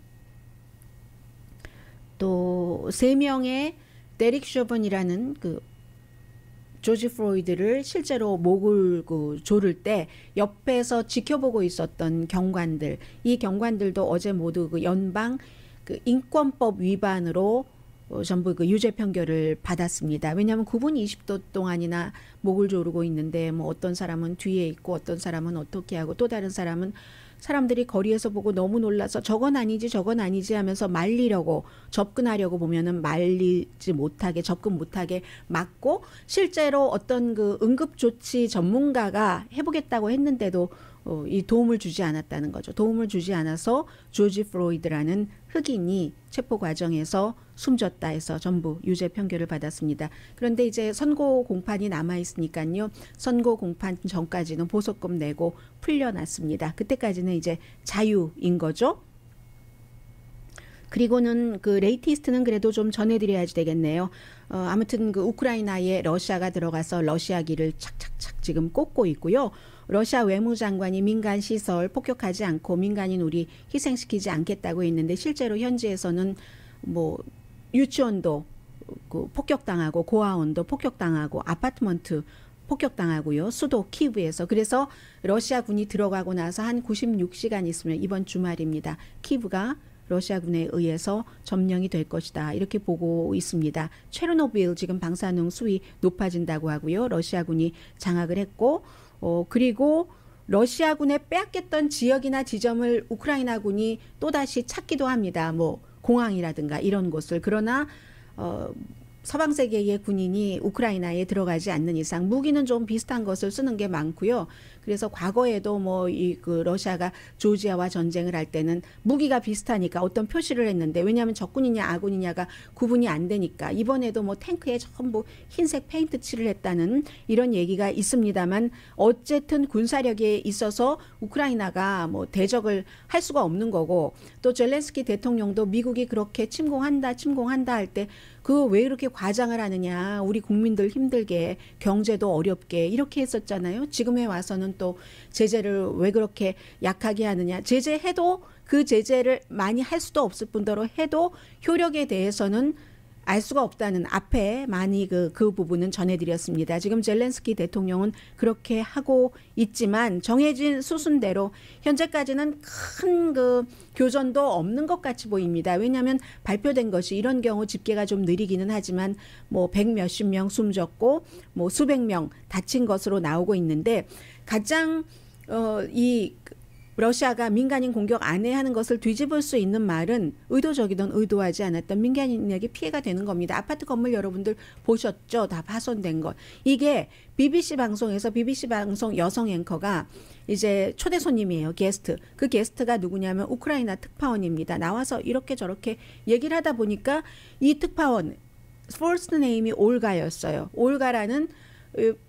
또세 명의 데릭 쇼번이라는 그 조지 프로이드를 실제로 목을 그 조를 때 옆에서 지켜보고 있었던 경관들 이 경관들도 어제 모두 그 연방 그 인권법 위반으로 어, 전부 그 유죄 판결을 받았습니다. 왜냐하면 9분 20도 동안이나 목을 조르고 있는데 뭐 어떤 사람은 뒤에 있고 어떤 사람은 어떻게 하고 또 다른 사람은 사람들이 거리에서 보고 너무 놀라서 저건 아니지 저건 아니지 하면서 말리려고 접근하려고 보면은 말리지 못하게 접근 못하게 막고 실제로 어떤 그 응급 조치 전문가가 해보겠다고 했는데도 어, 이 도움을 주지 않았다는 거죠. 도움을 주지 않아서 조지 프로이드라는 흑인이 체포 과정에서 숨졌다 해서 전부 유죄 판결을 받았습니다. 그런데 이제 선고 공판이 남아 있으니까요. 선고 공판 전까지는 보석금 내고 풀려났습니다. 그때까지는 이제 자유인 거죠. 그리고는 그 레이티스트는 그래도 좀 전해드려야지 되겠네요. 어, 아무튼 그 우크라이나에 러시아가 들어가서 러시아기를 착착착 지금 꽂고 있고요. 러시아 외무장관이 민간 시설 폭격하지 않고 민간인 우리 희생시키지 않겠다고 했는데 실제로 현지에서는 뭐 유치원도 그 폭격당하고 고아원도 폭격당하고 아파트먼트 폭격당하고요. 수도 키브에서 그래서 러시아 군이 들어가고 나서 한 96시간 있으면 이번 주말입니다. 키브가 러시아군에 의해서 점령이 될 것이다. 이렇게 보고 있습니다. 체르노빌 지금 방사능 수위 높아진다고 하고요. 러시아군이 장악을 했고 어, 그리고 러시아군에 빼앗겼던 지역이나 지점을 우크라이나군이 또다시 찾기도 합니다. 뭐 공항이라든가 이런 곳을 그러나 어, 서방 세계의 군인이 우크라이나에 들어가지 않는 이상 무기는 좀 비슷한 것을 쓰는 게 많고요. 그래서 과거에도 뭐 이 그 러시아가 조지아와 전쟁을 할 때는 무기가 비슷하니까 어떤 표시를 했는데 왜냐하면 적군이냐 아군이냐가 구분이 안 되니까 이번에도 뭐 탱크에 전부 흰색 페인트 칠을 했다는 이런 얘기가 있습니다만 어쨌든 군사력에 있어서 우크라이나가 뭐 대적을 할 수가 없는 거고 또 젤렌스키 대통령도 미국이 그렇게 침공한다 침공한다 할때 그왜 이렇게 과장을 하느냐 우리 국민들 힘들게 경제도 어렵게 이렇게 했었잖아요. 지금에 와서는 또 제재를 왜 그렇게 약하게 하느냐 제재해도 그 제재를 많이 할 수도 없을 뿐더러 해도 효력에 대해서는 알 수가 없다는 앞에 많이 그, 그 부분은 전해드렸습니다. 지금 젤렌스키 대통령은 그렇게 하고 있지만 정해진 수순대로 현재까지는 큰 그 교전도 없는 것 같이 보입니다. 왜냐하면 발표된 것이 이런 경우 집계가 좀 느리기는 하지만 뭐 백 몇십 명 숨졌고 뭐 수백 명 다친 것으로 나오고 있는데 가장 어, 이 러시아가 민간인 공격 안해 하는 것을 뒤집을 수 있는 말은 의도적이든 의도하지 않았던 민간인에게 피해가 되는 겁니다. 아파트 건물 여러분들 보셨죠? 다 파손된 것. 이게 BBC 방송에서 BBC 방송 여성 앵커가 이제 초대 손님이에요. 게스트. 그 게스트가 누구냐면 우크라이나 특파원입니다. 나와서 이렇게 저렇게 얘기를 하다 보니까 이 특파원 퍼스트 네임이 올가였어요. 올가라는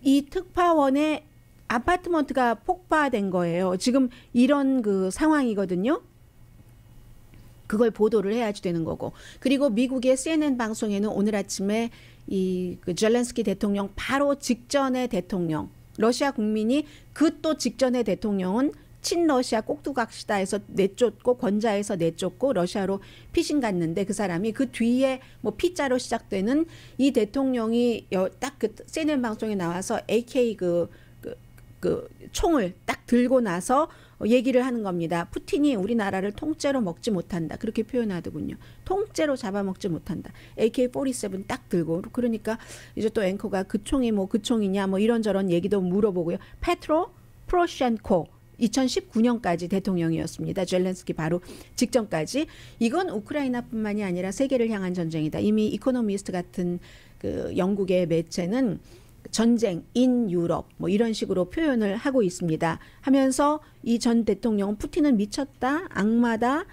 이 특파원의 아파트먼트가 폭파된 거예요. 지금 이런 그 상황이거든요. 그걸 보도를 해야지 되는 거고. 그리고 미국의 CNN 방송에는 오늘 아침에 이 그 젤렌스키 대통령 바로 직전의 대통령, 러시아 국민이 그 또 직전의 대통령은 친러시아 꼭두각시다에서 내쫓고 권자에서 내쫓고 러시아로 피신 갔는데 그 사람이 그 뒤에 뭐 피자로 시작되는 이 대통령이 딱 그 CNN 방송에 나와서 AK 그그 총을 딱 들고 나서 얘기를 하는 겁니다. 푸틴이 우리나라를 통째로 먹지 못한다. 그렇게 표현하더군요. 통째로 잡아먹지 못한다. AK-47 딱 들고 그러니까 이제 또 앵커가 그 총이 뭐 그 총이냐 뭐 이런저런 얘기도 물어보고요. 페트로 프로시코 2019년까지 대통령이었습니다. 젤렌스키 바로 직전까지 이건 우크라이나뿐만이 아니라 세계를 향한 전쟁이다. 이미 이코노미스트 같은 그 영국의 매체는 전쟁 인 유럽 뭐 이런 식으로 표현을 하고 있습니다. 하면서 이 전 대통령 푸틴은 미쳤다, 악마다.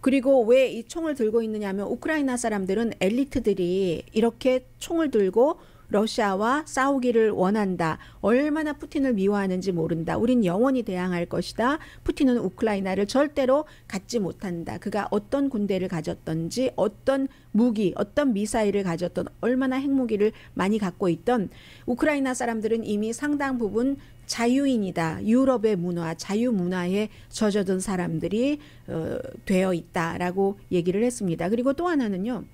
그리고 왜 이 총을 들고 있느냐면 우크라이나 사람들은 엘리트들이 이렇게 총을 들고 러시아와 싸우기를 원한다. 얼마나 푸틴을 미워하는지 모른다. 우린 영원히 대항할 것이다. 푸틴은 우크라이나를 절대로 갖지 못한다. 그가 어떤 군대를 가졌던지 어떤 무기, 어떤 미사일을 가졌던 얼마나 핵무기를 많이 갖고 있던 우크라이나 사람들은 이미 상당 부분 자유인이다. 유럽의 문화, 자유 문화에 젖어든 사람들이 어, 되어 있다라고 얘기를 했습니다. 그리고 또 하나는요.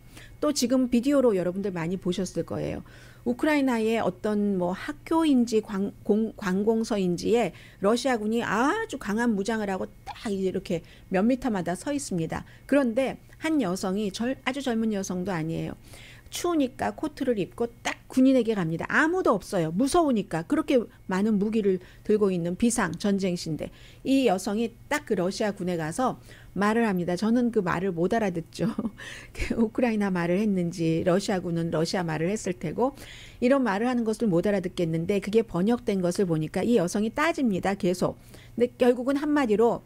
또 지금 비디오로 여러분들 많이 보셨을 거예요. 우크라이나의 어떤 뭐 학교인지 광, 공, 관공서인지에 러시아군이 아주 강한 무장을 하고 딱 이렇게 몇 미터마다 서 있습니다. 그런데 한 여성이 절, 아주 젊은 여성도 아니에요. 추우니까 코트를 입고 딱 군인에게 갑니다. 아무도 없어요. 무서우니까 그렇게 많은 무기를 들고 있는 비상 전쟁신데 이 여성이 딱 그 러시아 군에 가서 말을 합니다. 저는 그 말을 못 알아듣죠. 그 우크라이나 말을 했는지 러시아군은 러시아 말을 했을 테고 이런 말을 하는 것을 못 알아듣겠는데 그게 번역된 것을 보니까 이 여성이 따집니다. 계속. 근데 결국은 한마디로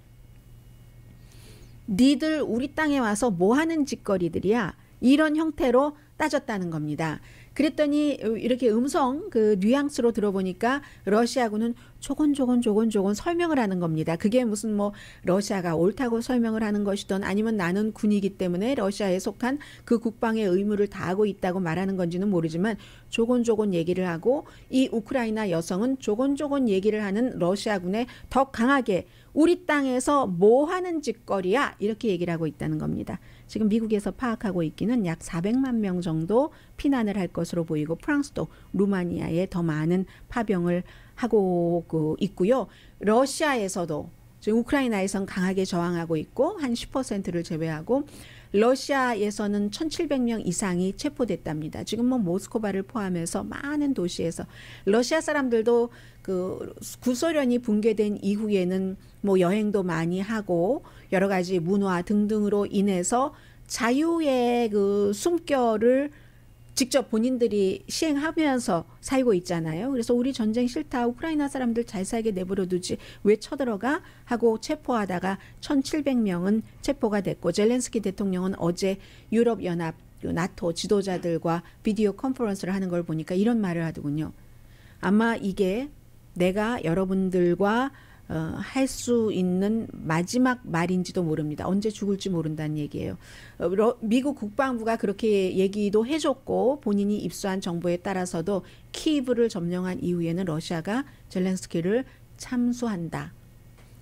니들 우리 땅에 와서 뭐 하는 짓거리들이야? 이런 형태로 따졌다는 겁니다. 그랬더니 이렇게 음성 그 뉘앙스로 들어보니까 러시아군은 조곤조곤 조곤조곤 설명을 하는 겁니다. 그게 무슨 뭐 러시아가 옳다고 설명을 하는 것이든 아니면 나는 군이기 때문에 러시아에 속한 그 국방의 의무를 다하고 있다고 말하는 건지는 모르지만 조곤조곤 얘기를 하고 이 우크라이나 여성은 조곤조곤 얘기를 하는 러시아군에 더 강하게 우리 땅에서 뭐 하는 짓거리야 이렇게 얘기를 하고 있다는 겁니다. 지금 미국에서 파악하고 있기는 약 400만 명 정도 피난을 할 것으로 보이고 프랑스도 루마니아에 더 많은 파병을 하고 그 있고요. 러시아에서도 지금 우크라이나에선 강하게 저항하고 있고 한 10%를 제외하고 러시아에서는 1,700명 이상이 체포됐답니다. 지금 뭐 모스코바를 포함해서 많은 도시에서 러시아 사람들도 그 구소련이 붕괴된 이후에는 뭐 여행도 많이 하고 여러 가지 문화 등등으로 인해서 자유의 그 숨결을 직접 본인들이 시행하면서 살고 있잖아요. 그래서 우리 전쟁 싫다. 우크라이나 사람들 잘 살게 내버려 두지. 왜 쳐들어가? 하고 체포하다가 1,700명은 체포가 됐고 젤렌스키 대통령은 어제 유럽 연합 그 나토 지도자들과 비디오 컨퍼런스를 하는 걸 보니까 이런 말을 하더군요. 아마 이게 내가 여러분들과 어, 할수 있는 마지막 말인지도 모릅니다. 언제 죽을지 모른다는 얘기예요. 어, 미국 국방부가 그렇게 얘기도 해줬고 본인이 입수한 정보에 따라서도 키이브를 점령한 이후에는 러시아가 젤렌스키를 참수한다.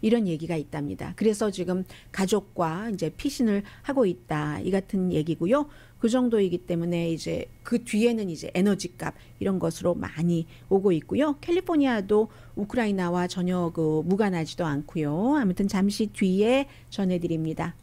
이런 얘기가 있답니다. 그래서 지금 가족과 이제 피신을 하고 있다. 이 같은 얘기고요. 그 정도이기 때문에 이제 그 뒤에는 이제 에너지 값 이런 것으로 많이 오고 있고요. 캘리포니아도 우크라이나와 전혀 그 무관하지도 않고요. 아무튼 잠시 뒤에 전해드립니다.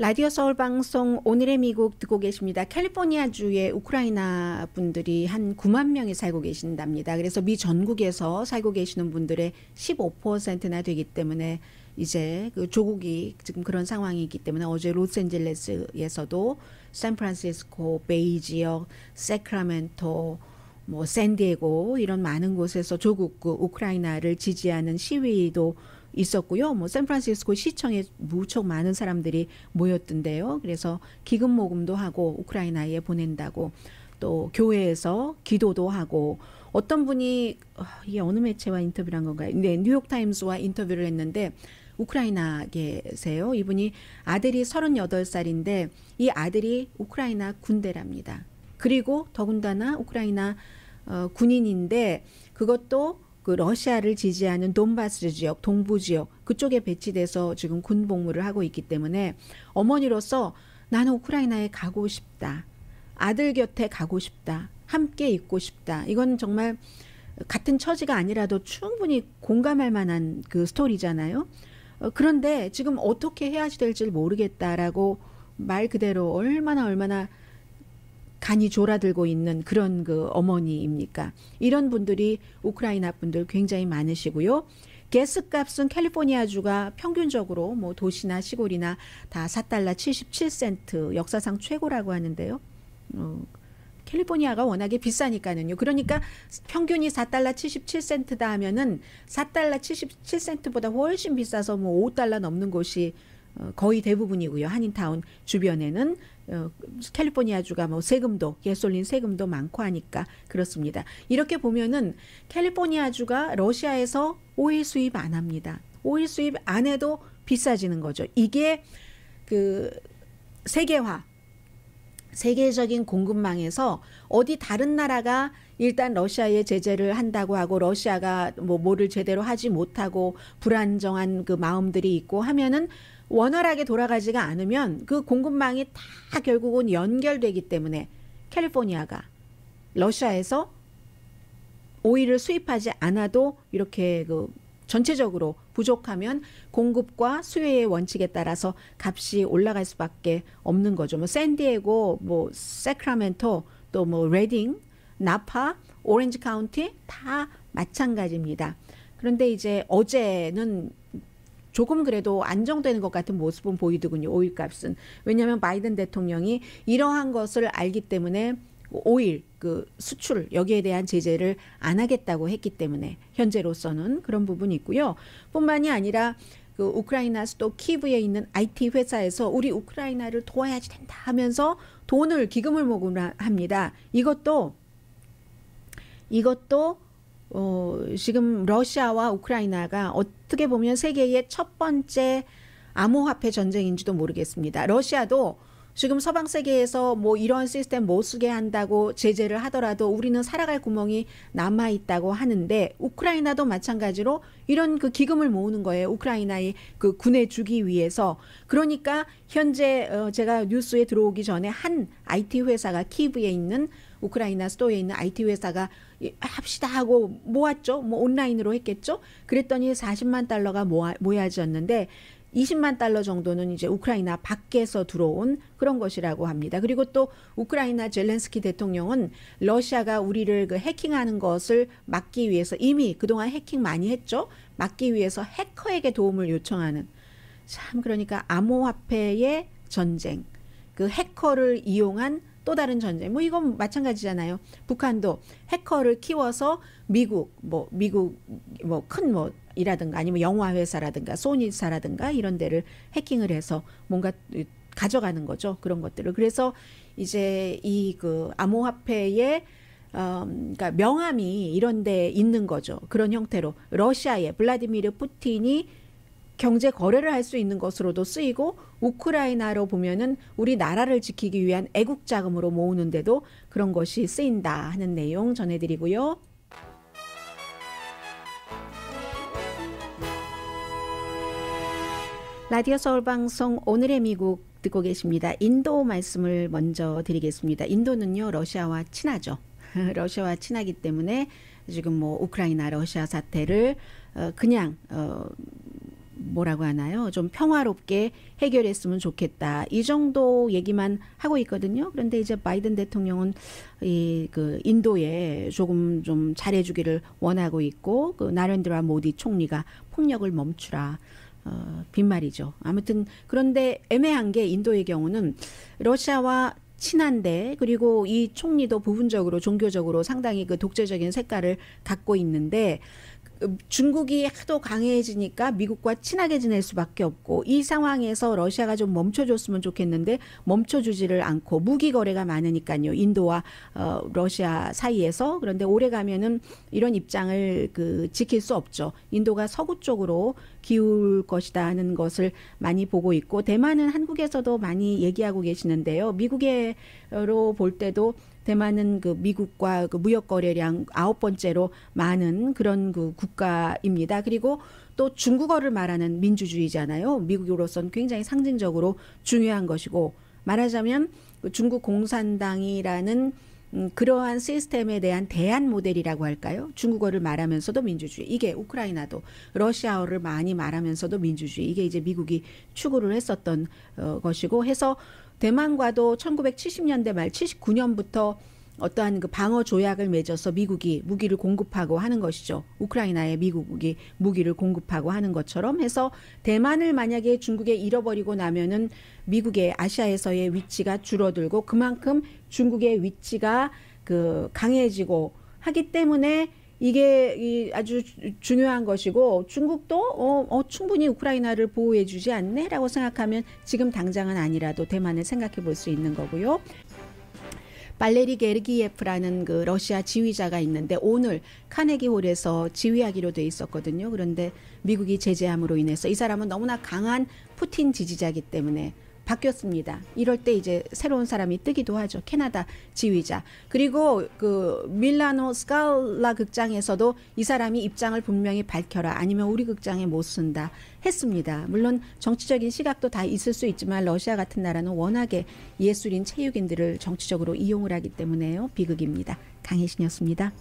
라디오 서울 방송 오늘의 미국 듣고 계십니다. 캘리포니아 주의 우크라이나 분들이 한 9만 명이 살고 계신답니다. 그래서 미 전국에서 살고 계시는 분들의 15%나 되기 때문에 이제 그 조국이 지금 그런 상황이기 때문에 어제 로스앤젤레스에서도 샌프란시스코, 베이 지역, 세크라멘토, 뭐 샌디에고 이런 많은 곳에서 조국 그 우크라이나를 지지하는 시위도 있었고요. 뭐 샌프란시스코 시청에 무척 많은 사람들이 모였던데요. 그래서 기금 모금도 하고 우크라이나에 보낸다고 또 교회에서 기도도 하고 어떤 분이 어, 이게 어느 매체와 인터뷰를 한 건가요? 네, 뉴욕 타임스와 인터뷰를 했는데 우크라이나 계세요. 이분이 아들이 38살인데 이 아들이 우크라이나 군대랍니다. 그리고 더군다나 우크라이나 어, 군인인데 그것도 그 러시아를 지지하는 돈바스 지역, 동부 지역 그쪽에 배치돼서 지금 군 복무를 하고 있기 때문에 어머니로서 나는 우크라이나에 가고 싶다. 아들 곁에 가고 싶다. 함께 있고 싶다. 이건 정말 같은 처지가 아니라도 충분히 공감할 만한 그 스토리잖아요. 어, 그런데 지금 어떻게 해야 될지 모르겠다라고 말 그대로 얼마나 얼마나 간이 졸아들고 있는 그런 그 어머니입니까? 이런 분들이 우크라이나 분들 굉장히 많으시고요. 게스값은 캘리포니아주가 평균적으로 뭐 도시나 시골이나 다 4달러 77센트 역사상 최고라고 하는데요. 어, 캘리포니아가 워낙에 비싸니까는요. 그러니까 평균이 4달러 77센트다 하면은 4달러 77센트보다 훨씬 비싸서 뭐 5달러 넘는 곳이 어, 거의 대부분이고요. 한인타운 주변에는 어, 캘리포니아주가 뭐 세금도 예솔린 세금도 많고 하니까 그렇습니다. 이렇게 보면은 캘리포니아주가 러시아에서 오일 수입 안 합니다. 오일 수입 안 해도 비싸지는 거죠. 이게 그 세계화 세계적인 공급망에서 어디 다른 나라가 일단 러시아에 제재를 한다고 하고 러시아가 뭐 뭐를 제대로 하지 못하고 불안정한 그 마음들이 있고 하면은 원활하게 돌아가지가 않으면 그 공급망이 다 결국은 연결되기 때문에 캘리포니아가 러시아에서 오일을 수입하지 않아도 이렇게 그 전체적으로 부족하면 공급과 수요의 원칙에 따라서 값이 올라갈 수밖에 없는 거죠. 뭐 샌디에고, 뭐 세크라멘토, 또 뭐 레딩, 나파, 오렌지 카운티 다 마찬가지입니다. 그런데 이제 어제는 조금 그래도 안정되는 것 같은 모습은 보이더군요. 오일 값은. 왜냐하면 바이든 대통령이 이러한 것을 알기 때문에 오일 그 수출 여기에 대한 제재를 안 하겠다고 했기 때문에 현재로서는 그런 부분이 있고요. 뿐만이 아니라 그 우크라이나 수도 키브에 있는 IT 회사에서 우리 우크라이나를 도와야지 된다 하면서 돈을 기금을 모금을 합니다. 이것도 이것도 어, 지금 러시아와 우크라이나가 어떻게 보면 세계의 첫 번째 암호화폐 전쟁인지도 모르겠습니다. 러시아도 지금 서방 세계에서 뭐 이런 시스템 못 쓰게 한다고 제재를 하더라도 우리는 살아갈 구멍이 남아 있다고 하는데 우크라이나도 마찬가지로 이런 그 기금을 모으는 거예요. 우크라이나의 그 군에 주기 위해서. 그러니까 현재 어, 제가 뉴스에 들어오기 전에 한 IT 회사가 키이브에 있는 우크라이나 수도에 있는 IT 회사가 합시다 하고 모았죠. 뭐 온라인으로 했겠죠. 그랬더니 40만 달러가 모아, 모여졌는데 20만 달러 정도는 이제 우크라이나 밖에서 들어온 그런 것이라고 합니다. 그리고 또 우크라이나 젤렌스키 대통령은 러시아가 우리를 그 해킹하는 것을 막기 위해서 이미 그동안 해킹 많이 했죠. 막기 위해서 해커에게 도움을 요청하는 참 그러니까 암호화폐의 전쟁, 그 해커를 이용한 또 다른 전쟁. 뭐 이건 마찬가지잖아요. 북한도 해커를 키워서 미국 뭐 미국 뭐큰뭐 뭐 이라든가 아니면 영화 회사라든가 소니사라든가 이런 데를 해킹을 해서 뭔가 가져가는 거죠. 그런 것들을. 그래서 이제 이 그 암호화폐의 어, 그러니까 명함이 이런 데 있는 거죠. 그런 형태로 러시아의 블라디미르 푸틴이 경제 거래를 할 수 있는 것으로도 쓰이고 우크라이나로 보면은 우리 나라를 지키기 위한 애국 자금으로 모으는데도 그런 것이 쓰인다 하는 내용 전해드리고요. 라디오 서울 방송 오늘의 미국 듣고 계십니다. 인도 말씀을 먼저 드리겠습니다. 인도는요 러시아와 친하죠. 러시아와 친하기 때문에 지금 뭐 우크라이나 러시아 사태를 어, 그냥 어, 뭐라고 하나요? 좀 평화롭게 해결했으면 좋겠다. 이 정도 얘기만 하고 있거든요. 그런데 이제 바이든 대통령은 이 그 인도에 조금 좀 잘해주기를 원하고 있고 그 나렌드라 모디 총리가 폭력을 멈추라. 어, 빈말이죠. 아무튼 그런데 애매한 게 인도의 경우는 러시아와 친한데 그리고 이 총리도 부분적으로 종교적으로 상당히 그 독재적인 색깔을 갖고 있는데 중국이 하도 강해지니까 미국과 친하게 지낼 수밖에 없고 이 상황에서 러시아가 좀 멈춰줬으면 좋겠는데 멈춰주지를 않고 무기 거래가 많으니까요 인도와 어, 러시아 사이에서 그런데 오래 가면은 이런 입장을 그 지킬 수 없죠 인도가 서구 쪽으로 기울 것이다 하는 것을 많이 보고 있고 대만은 한국에서도 많이 얘기하고 계시는데요 미국으로 볼 때도 대만은 그 미국과 그 무역 거래량 아홉 번째로 많은 그런 그 국가입니다. 그리고 또 중국어를 말하는 민주주의잖아요. 미국으로선 굉장히 상징적으로 중요한 것이고 말하자면 그 중국 공산당이라는 음, 그러한 시스템에 대한 대안 모델이라고 할까요? 중국어를 말하면서도 민주주의. 이게 우크라이나도 러시아어를 많이 말하면서도 민주주의. 이게 이제 미국이 추구를 했었던 어, 것이고 해서 대만과도 1970년대 말 79년부터 어떠한 그 방어 조약을 맺어서 미국이 무기를 공급하고 하는 것이죠. 우크라이나에 미국이 무기를 공급하고 하는 것처럼 해서 대만을 만약에 중국에 잃어버리고 나면은 미국의 아시아에서의 위치가 줄어들고 그만큼 중국의 위치가 그 강해지고 하기 때문에 이게 이 아주 중요한 것이고 중국도 어, 어, 충분히 우크라이나를 보호해 주지 않네라고 생각하면 지금 당장은 아니라도 대만을 생각해 볼 수 있는 거고요. 발레리 게르기예프라는 그 러시아 지휘자가 있는데 오늘 카네기홀에서 지휘하기로 돼 있었거든요. 그런데 미국이 제재함으로 인해서 이 사람은 너무나 강한 푸틴 지지자기 때문에 바뀌었습니다. 이럴 때 이제 새로운 사람이 뜨기도 하죠. 캐나다 지휘자. 그리고 그 밀라노 스칼라 극장에서도 이 사람이 입장을 분명히 밝혀라. 아니면 우리 극장에 못 쓴다. 했습니다. 물론 정치적인 시각도 다 있을 수 있지만 러시아 같은 나라는 워낙에 예술인 체육인들을 정치적으로 이용을 하기 때문에요. 비극입니다. 강혜신이었습니다.